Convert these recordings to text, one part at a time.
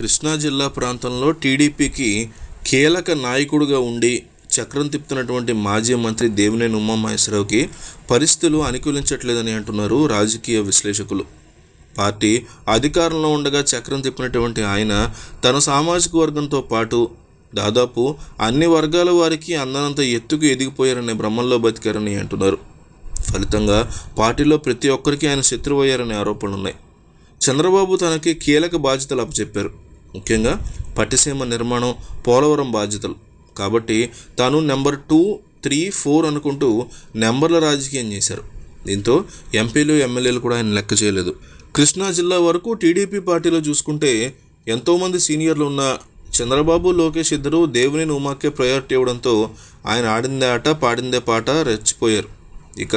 కృష్ణా జిల్లా ప్రాంతంలో టీడీపీకి కీలక నాయకుడుగా ఉండి చక్రం తిప్పుతున్నటువంటి మాజీ మంత్రి దేవినేని మహేశ్వరరావుకి పరిస్థితులు అనుకూలించట్లేదని అంటున్నారు రాజకీయ విశ్లేషకులు పార్టీ అధికారంలో ఉండగా చక్రం తిప్పినటువంటి ఆయన తన సామాజిక వర్గంతో పాటు దాదాపు అన్ని వర్గాల వారికి అందనంత ఎత్తుకు ఎదిగిపోయారనే భ్రమంలో బతికారని అంటున్నారు ఫలితంగా పార్టీలో ప్రతి ఒక్కరికి ఆయన శత్రువయ్యారనే ఉన్నాయి చంద్రబాబు తనకి కీలక బాధ్యతలు అప్పచెప్పారు ముఖ్యంగా పట్టిసీమ నిర్మాణం పోలవరం బాధ్యతలు కాబట్టి తాను నెంబర్ టూ త్రీ ఫోర్ అనుకుంటూ నెంబర్ల రాజకీయం చేశారు దీంతో ఎంపీలు ఎమ్మెల్యేలు కూడా ఆయన లెక్క చేయలేదు కృష్ణా జిల్లా వరకు టీడీపీ పార్టీలో చూసుకుంటే ఎంతోమంది సీనియర్లు ఉన్న చంద్రబాబు లోకేష్ ఇద్దరూ దేవుని ఉమాకే ప్రయారిటీ ఇవ్వడంతో ఆయన ఆడిందే ఆట పాడిందే పాట రెచ్చిపోయారు ఇక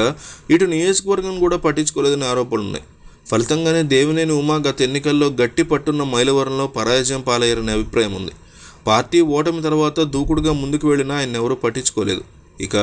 ఇటు నియోజకవర్గం కూడా పట్టించుకోలేదని ఆరోపణలు ఉన్నాయి ఫలితంగానే దేవినేని ఉమా గత ఎన్నికల్లో గట్టి పట్టున్న మైలవరంలో పరాజయం పాలయ్యారనే అభిప్రాయం ఉంది పార్టీ ఓటమి తర్వాత దూకుడుగా ముందుకు వెళ్ళినా ఆయన ఎవరూ పట్టించుకోలేదు ఇక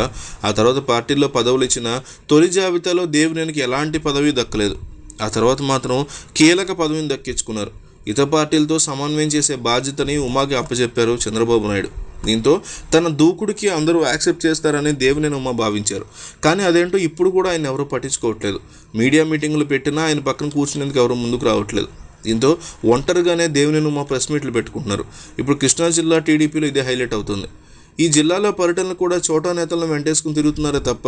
ఆ తర్వాత పార్టీలో పదవులు ఇచ్చిన తొలి జాబితాలో దేవినేనికి ఎలాంటి పదవి దక్కలేదు ఆ తర్వాత మాత్రం కీలక పదవిని దక్కించుకున్నారు ఇతర పార్టీలతో సమన్వయం చేసే బాధ్యతని ఉమాకి అప్పచెప్పారు చంద్రబాబు నాయుడు దీంతో తన దూకుడికి అందరూ యాక్సెప్ట్ చేస్తారని దేవినేనమ్మ భావించారు కానీ అదేంటో ఇప్పుడు కూడా ఆయన ఎవరూ పట్టించుకోవట్లేదు మీడియా మీటింగ్లు పెట్టినా ఆయన పక్కన కూర్చునేందుకు ఎవరు ముందుకు రావట్లేదు దీంతో ఒంటరిగానే దేవినేనమ్మ ప్రెస్ మీట్లు పెట్టుకుంటున్నారు ఇప్పుడు కృష్ణా జిల్లా టీడీపీలో ఇదే హైలైట్ అవుతుంది ఈ జిల్లాలో పర్యటనలు కూడా చోటా నేతలను వెంటేసుకుని తిరుగుతున్నారే తప్ప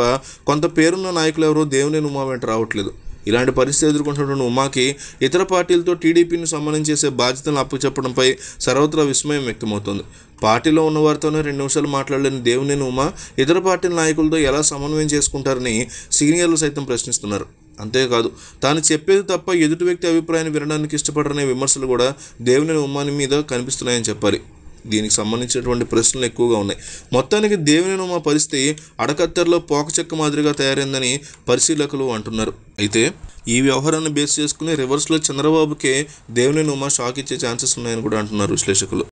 కొంత పేరున్న నాయకులు ఎవరో దేవుని ఉమా వెంట రావట్లేదు ఇలాంటి పరిస్థితి ఎదుర్కొంటున్న ఉమాకి ఇతర పార్టీలతో టీడీపీని సమన్వయం చేసే బాధ్యతను అప్పచెప్పడంపై సర్వత్రా విస్మయం వ్యక్తమవుతుంది పార్టీలో ఉన్న వారితోనే రెండు నిమిషాలు మాట్లాడలేని దేవునేని ఉమా ఇతర పార్టీల నాయకులతో ఎలా సమన్వయం చేసుకుంటారని సీనియర్లు సైతం ప్రశ్నిస్తున్నారు అంతేకాదు తాను చెప్పేది తప్ప ఎదుటి వ్యక్తి అభిప్రాయాన్ని వినడానికి ఇష్టపడరనే విమర్శలు కూడా దేవుని ఉమాని మీద కనిపిస్తున్నాయని చెప్పాలి దీనికి సంబంధించినటువంటి ప్రశ్నలు ఎక్కువగా ఉన్నాయి మొత్తానికి దేవుని మా పరిస్థితి అడకత్తెరలో పోకచెక్క మాదిరిగా తయారైందని పరిశీలకులు అంటున్నారు అయితే ఈ వ్యవహారాన్ని బేస్ చేసుకుని రివర్స్లో చంద్రబాబుకే దేవుని ఉమా షాక్ ఇచ్చే ఛాన్సెస్ ఉన్నాయని కూడా అంటున్నారు విశ్లేషకులు